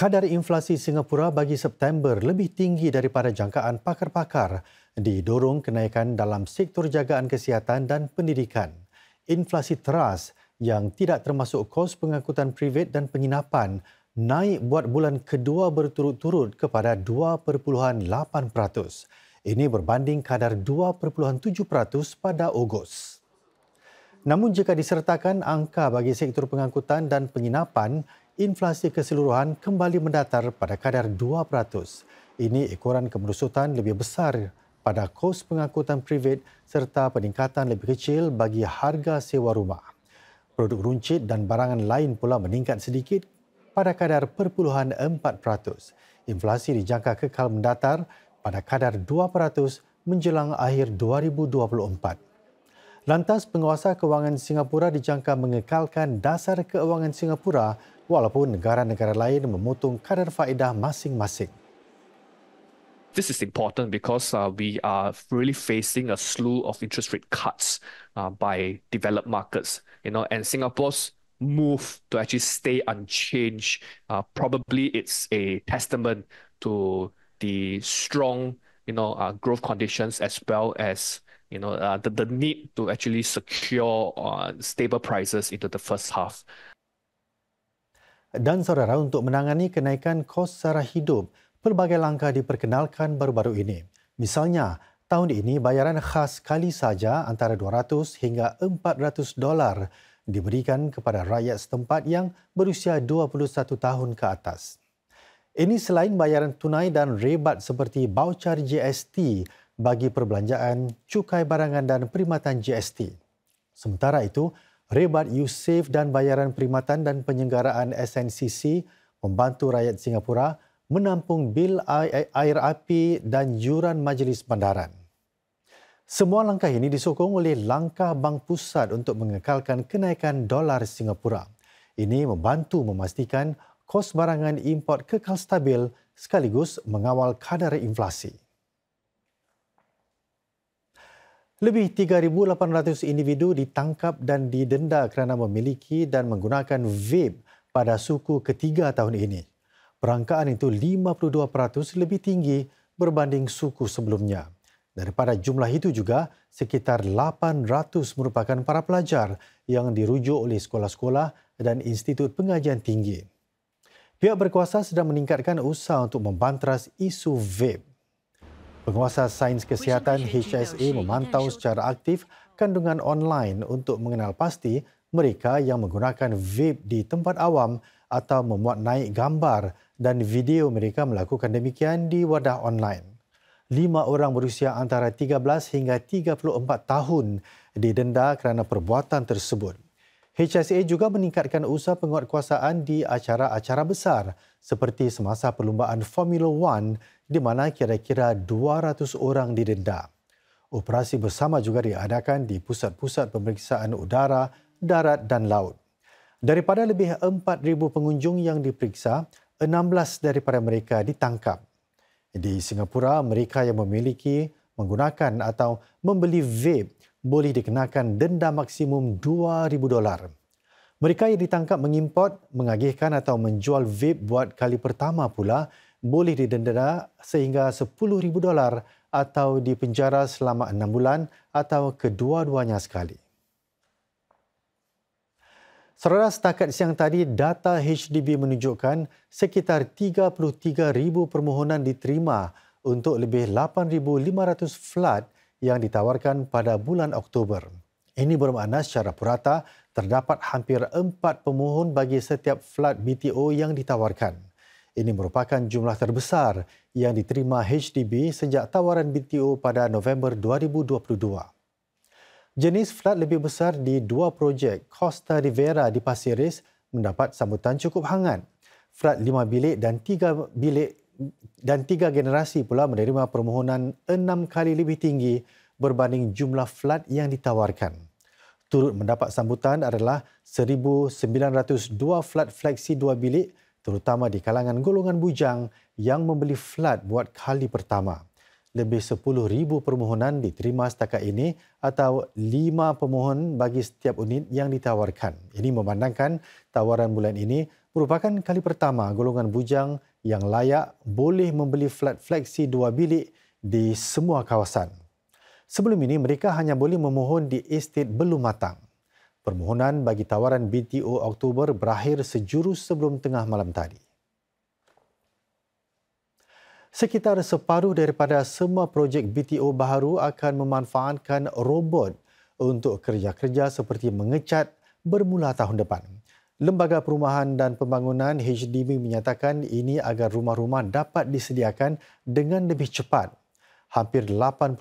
Kadar inflasi Singapura bagi September lebih tinggi daripada jangkaan pakar-pakar didorong kenaikan dalam sektor jagaan kesihatan dan pendidikan. Inflasi teras yang tidak termasuk kos pengangkutan privat dan penginapan naik buat bulan kedua berturut-turut kepada 2.8%. Ini berbanding kadar 2.7% pada Ogos. Namun jika disertakan angka bagi sektor pengangkutan dan penginapan inflasi keseluruhan kembali mendatar pada kadar 2%. Ini ekoran kemerosotan lebih besar pada kos pengangkutan privat serta peningkatan lebih kecil bagi harga sewa rumah. Produk runcit dan barangan lain pula meningkat sedikit pada kadar perpuluhan 4%. Inflasi dijangka kekal mendatar pada kadar 2% menjelang akhir 2024. Lantas penguasa kewangan Singapura dijangka mengekalkan dasar kewangan Singapura walaupun negara-negara lain memutung kadar faedah masing-masing. This is important because uh, we are really facing a slew of interest rate cuts uh, by developed markets, you know, and Singapore's move to actually stay unchanged uh, probably it's a testament to the strong, you know, uh, growth conditions as well as you know, uh, the, the need to actually secure uh, stable prices into the first half. Dan saudara untuk menangani kenaikan kos sara hidup, pelbagai langkah diperkenalkan baru-baru ini. Misalnya, tahun ini bayaran khas kali saja antara 200 hingga 400 dolar diberikan kepada rakyat setempat yang berusia 21 tahun ke atas. Ini selain bayaran tunai dan rebat seperti baucar GST bagi perbelanjaan, cukai barangan dan perkhidmatan GST. Sementara itu, rebat USAVE dan bayaran perkhidmatan dan penyenggaraan SNCC membantu rakyat Singapura menampung bil air api dan juran majlis bandaran. Semua langkah ini disokong oleh langkah Bank Pusat untuk mengekalkan kenaikan dolar Singapura. Ini membantu memastikan kos barangan import kekal stabil sekaligus mengawal kadar inflasi. Lebih 3,800 individu ditangkap dan didenda kerana memiliki dan menggunakan vape pada suku ketiga tahun ini. Perangkaan itu 52% lebih tinggi berbanding suku sebelumnya. Daripada jumlah itu juga, sekitar 800 merupakan para pelajar yang dirujuk oleh sekolah-sekolah dan institut pengajian tinggi. Pihak berkuasa sedang meningkatkan usaha untuk membanteras isu vape. Penguasa Sains Kesihatan HSA memantau secara aktif kandungan online untuk mengenal pasti mereka yang menggunakan vape di tempat awam atau memuat naik gambar dan video mereka melakukan demikian di wadah online. Lima orang berusia antara 13 hingga 34 tahun didenda kerana perbuatan tersebut. HSA juga meningkatkan usaha penguatkuasaan di acara-acara besar seperti semasa perlumbaan Formula One di mana kira-kira 200 orang didenda. Operasi bersama juga diadakan di pusat-pusat pemeriksaan udara, darat dan laut. Daripada lebih 4,000 pengunjung yang diperiksa, 16 daripada mereka ditangkap. Di Singapura, mereka yang memiliki, menggunakan atau membeli vape boleh dikenakan denda maksimum $2,000. Mereka yang ditangkap mengimport, mengagihkan atau menjual vape buat kali pertama pula boleh didendera sehingga $10,000 dolar atau dipenjara selama enam bulan atau kedua-duanya sekali. Serara setakat siang tadi, data HDB menunjukkan sekitar 33,000 permohonan diterima untuk lebih 8,500 flat yang ditawarkan pada bulan Oktober. Ini bermakna secara purata terdapat hampir 4 pemohon bagi setiap flat BTO yang ditawarkan. Ini merupakan jumlah terbesar yang diterima HDB sejak tawaran BTO pada November 2022. Jenis flat lebih besar di dua projek Costa Rivera di Pasir Ris mendapat sambutan cukup hangat. Flat lima bilik dan tiga bilik dan tiga generasi pula menerima permohonan enam kali lebih tinggi berbanding jumlah flat yang ditawarkan. Turut mendapat sambutan adalah 1,902 flat fleksi dua bilik terutama di kalangan golongan bujang yang membeli flat buat kali pertama. Lebih 10,000 permohonan diterima setakat ini atau 5 pemohon bagi setiap unit yang ditawarkan. Ini memandangkan tawaran bulan ini merupakan kali pertama golongan bujang yang layak boleh membeli flat fleksi dua bilik di semua kawasan. Sebelum ini, mereka hanya boleh memohon di estate belum matang. Permohonan bagi tawaran BTO Oktober berakhir sejurus sebelum tengah malam tadi. Sekitar separuh daripada semua projek BTO baru akan memanfaatkan robot untuk kerja-kerja seperti mengecat bermula tahun depan. Lembaga Perumahan dan Pembangunan HDB menyatakan ini agar rumah-rumah dapat disediakan dengan lebih cepat. Hampir 83,000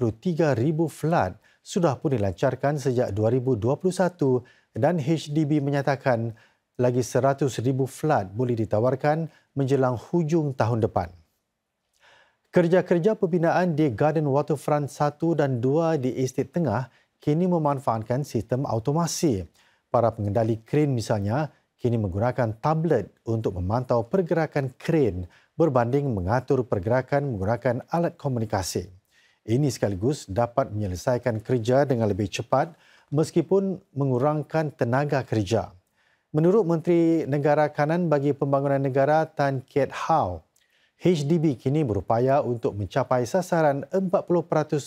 flat sudah pun dilancarkan sejak 2021 dan HDB menyatakan lagi 100,000 flat boleh ditawarkan menjelang hujung tahun depan. Kerja-kerja pembinaan di Garden Waterfront 1 dan 2 di Estate Tengah kini memanfaatkan sistem automasi. Para pengendali kren misalnya kini menggunakan tablet untuk memantau pergerakan kren berbanding mengatur pergerakan menggunakan alat komunikasi. Ini sekaligus dapat menyelesaikan kerja dengan lebih cepat meskipun mengurangkan tenaga kerja. Menurut Menteri Negara Kanan bagi Pembangunan Negara Tan Kiet Hao, HDB kini berupaya untuk mencapai sasaran 40%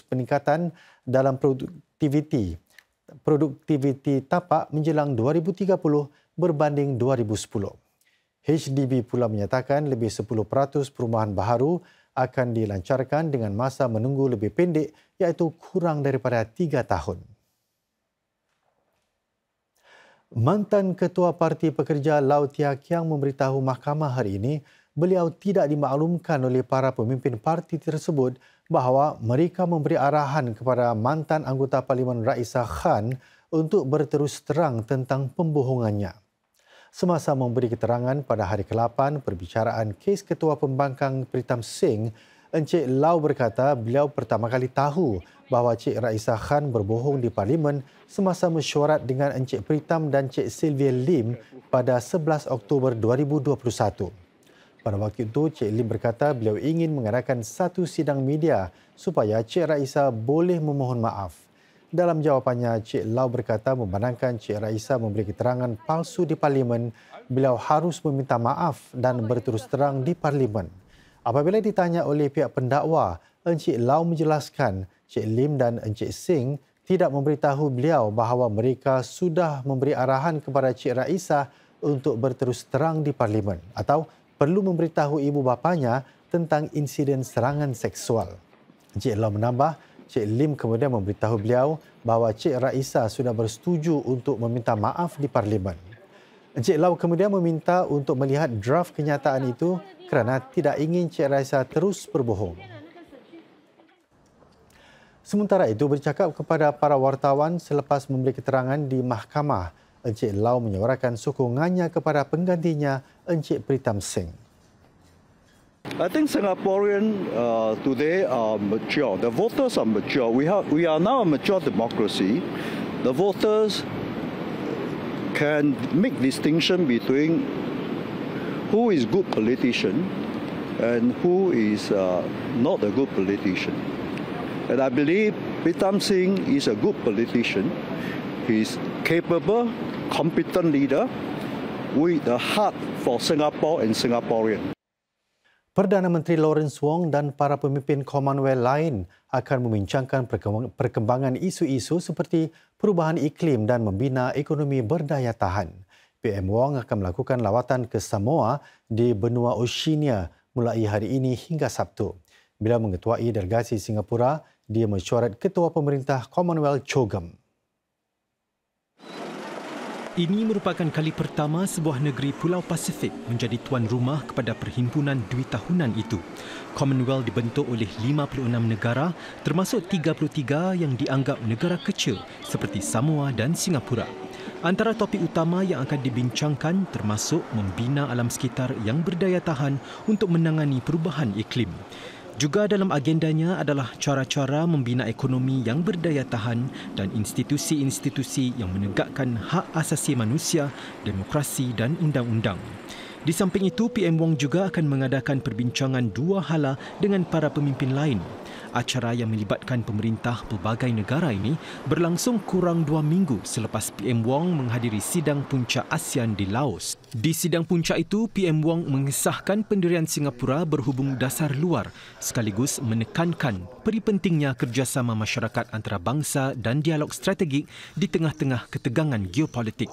peningkatan dalam produktiviti produktiviti tapak menjelang 2030 berbanding 2010. HDB pula menyatakan lebih 10% perumahan baharu akan dilancarkan dengan masa menunggu lebih pendek iaitu kurang daripada tiga tahun. Mantan Ketua Parti Pekerja Lau Tia Kiang memberitahu mahkamah hari ini beliau tidak dimaklumkan oleh para pemimpin parti tersebut bahawa mereka memberi arahan kepada mantan anggota Parlimen Raisa Khan untuk berterus terang tentang pembohongannya semasa memberi keterangan pada hari ke-8 perbicaraan kes Ketua Pembangkang Pritam Singh, Encik Lau berkata beliau pertama kali tahu bahawa Cik Raisa Khan berbohong di Parlimen semasa mesyuarat dengan Encik Pritam dan Cik Sylvia Lim pada 11 Oktober 2021. Pada waktu itu, Cik Lim berkata beliau ingin mengadakan satu sidang media supaya Cik Raisa boleh memohon maaf. Dalam jawapannya, Cik Lau berkata membenarkan Cik Raisa memberi keterangan palsu di parlimen, beliau harus meminta maaf dan berterus terang di parlimen. Apabila ditanya oleh pihak pendakwa, Encik Lau menjelaskan Cik Lim dan Encik Singh tidak memberitahu beliau bahawa mereka sudah memberi arahan kepada Cik Raisa untuk berterus terang di parlimen atau perlu memberitahu ibu bapanya tentang insiden serangan seksual. Encik Lau menambah, Cik Lim kemudian memberitahu beliau bahawa Cik Raisa sudah bersetuju untuk meminta maaf di parlimen. Cik Lau kemudian meminta untuk melihat draft kenyataan itu kerana tidak ingin Cik Raisa terus berbohong. Sementara itu bercakap kepada para wartawan selepas memberi keterangan di mahkamah, Encik Lau menyuarakan sokongannya kepada penggantinya Encik Pritam Singh. I think Singaporean uh, today are mature. The voters are mature. We, have, we are now a mature democracy. The voters can make distinction between who is good politician and who is uh, not a good politician. And I believe Pritam Singh is a good politician. He's capable, competent leader with a heart for Singapore and Singaporean. Perdana Menteri Lawrence Wong dan para pemimpin Commonwealth lain akan membincangkan perkembangan isu-isu seperti perubahan iklim dan membina ekonomi berdaya tahan. PM Wong akan melakukan lawatan ke Samoa di benua Oceania mulai hari ini hingga Sabtu. Bila mengetuai delegasi Singapura, dia mencoret Ketua Pemerintah Commonwealth Chogam. Ini merupakan kali pertama sebuah negeri Pulau Pasifik menjadi tuan rumah kepada perhimpunan duit tahunan itu. Commonwealth dibentuk oleh 56 negara termasuk 33 yang dianggap negara kecil seperti Samoa dan Singapura. Antara topik utama yang akan dibincangkan termasuk membina alam sekitar yang berdaya tahan untuk menangani perubahan iklim. Juga dalam agendanya adalah cara-cara membina ekonomi yang berdaya tahan dan institusi-institusi yang menegakkan hak asasi manusia, demokrasi dan undang-undang. Di samping itu, PM Wong juga akan mengadakan perbincangan dua hala dengan para pemimpin lain Acara yang melibatkan pemerintah pelbagai negara ini berlangsung kurang dua minggu selepas PM Wong menghadiri sidang puncak ASEAN di Laos. Di sidang puncak itu, PM Wong mengesahkan pendirian Singapura berhubung dasar luar sekaligus menekankan peri pentingnya kerjasama masyarakat antarabangsa dan dialog strategik di tengah-tengah ketegangan geopolitik.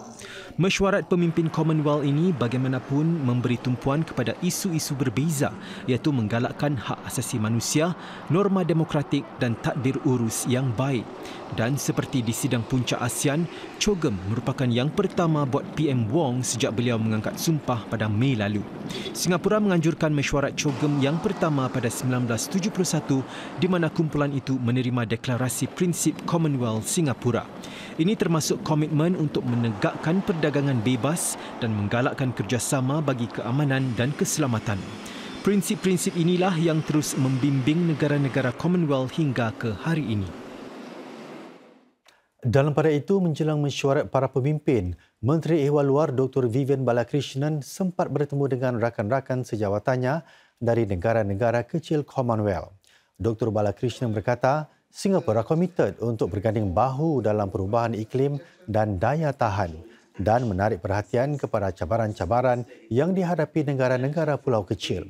Mesyuarat pemimpin Commonwealth ini bagaimanapun memberi tumpuan kepada isu-isu berbeza iaitu menggalakkan hak asasi manusia, norma demokratik dan takdir urus yang baik. Dan seperti di sidang puncak ASEAN, Chogem merupakan yang pertama buat PM Wong sejak beliau mengangkat sumpah pada Mei lalu. Singapura menganjurkan mesyuarat Chogem yang pertama pada 1971 di mana kumpulan itu menerima deklarasi prinsip Commonwealth Singapura. Ini termasuk komitmen untuk menegakkan perdagangan bebas dan menggalakkan kerjasama bagi keamanan dan keselamatan. Prinsip-prinsip inilah yang terus membimbing negara-negara Commonwealth hingga ke hari ini. Dalam pada itu, menjelang mesyuarat para pemimpin, Menteri Ehwal Luar Dr. Vivian Balakrishnan sempat bertemu dengan rakan-rakan sejawatannya dari negara-negara kecil Commonwealth. Dr. Balakrishnan berkata, Singapura komited untuk berganding bahu dalam perubahan iklim dan daya tahan dan menarik perhatian kepada cabaran-cabaran yang dihadapi negara-negara pulau kecil.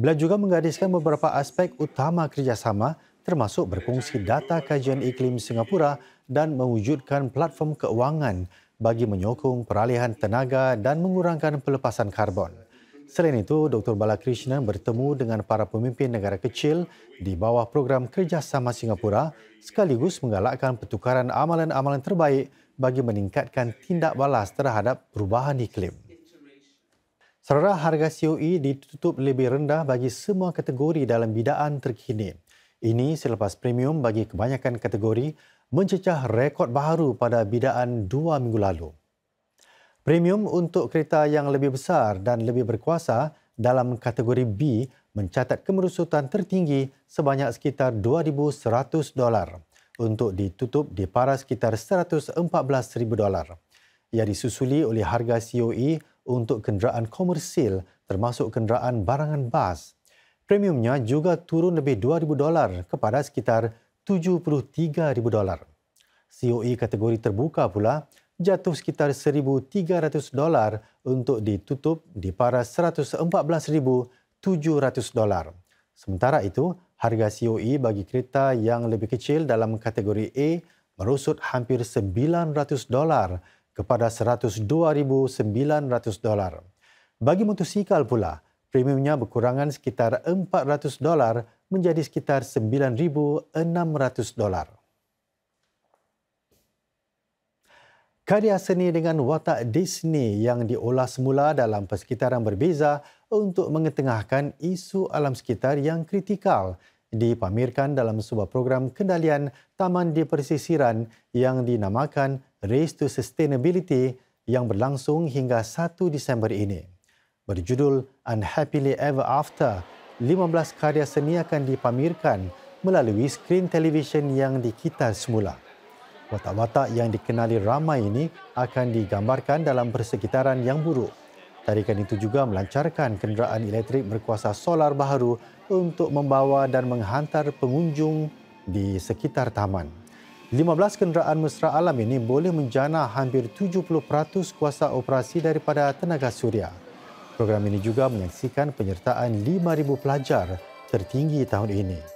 Beliau juga menggariskan beberapa aspek utama kerjasama termasuk berkongsi data kajian iklim Singapura dan mewujudkan platform keuangan bagi menyokong peralihan tenaga dan mengurangkan pelepasan karbon. Selain itu, Dr. Balakrishnan bertemu dengan para pemimpin negara kecil di bawah program kerjasama Singapura sekaligus menggalakkan pertukaran amalan-amalan terbaik bagi meningkatkan tindak balas terhadap perubahan iklim. Serta harga COE ditutup lebih rendah bagi semua kategori dalam bidaan terkini. Ini selepas premium bagi kebanyakan kategori mencecah rekod baru pada bidaan dua minggu lalu. Premium untuk kereta yang lebih besar dan lebih berkuasa dalam kategori B mencatat kemerusutan tertinggi sebanyak sekitar 2,100 dolar untuk ditutup di paras sekitar 114,000 dolar. Ia disusuli oleh harga COE untuk kenderaan komersil termasuk kenderaan barangan bas. Premiumnya juga turun lebih 2,000 dolar kepada sekitar 73,000 dolar. COE kategori terbuka pula jatuh sekitar 1,300 dolar untuk ditutup di paras 114,700 dolar. Sementara itu, harga COE bagi kereta yang lebih kecil dalam kategori A merosot hampir 900 dolar kepada 102,900 dolar. Bagi motosikal pula, premiumnya berkurangan sekitar 400 dolar menjadi sekitar 9,600 dolar. karya seni dengan watak Disney yang diolah semula dalam persekitaran berbeza untuk mengetengahkan isu alam sekitar yang kritikal dipamerkan dalam sebuah program kendalian taman di persisiran yang dinamakan Race to Sustainability yang berlangsung hingga 1 Disember ini. Berjudul Unhappily Ever After, 15 karya seni akan dipamerkan melalui skrin televisyen yang dikitar semula. Watak-watak yang dikenali ramai ini akan digambarkan dalam persekitaran yang buruk. Tarikan itu juga melancarkan kenderaan elektrik berkuasa solar baharu untuk membawa dan menghantar pengunjung di sekitar taman. 15 kenderaan mesra alam ini boleh menjana hampir 70% kuasa operasi daripada tenaga suria. Program ini juga menyaksikan penyertaan 5,000 pelajar tertinggi tahun ini.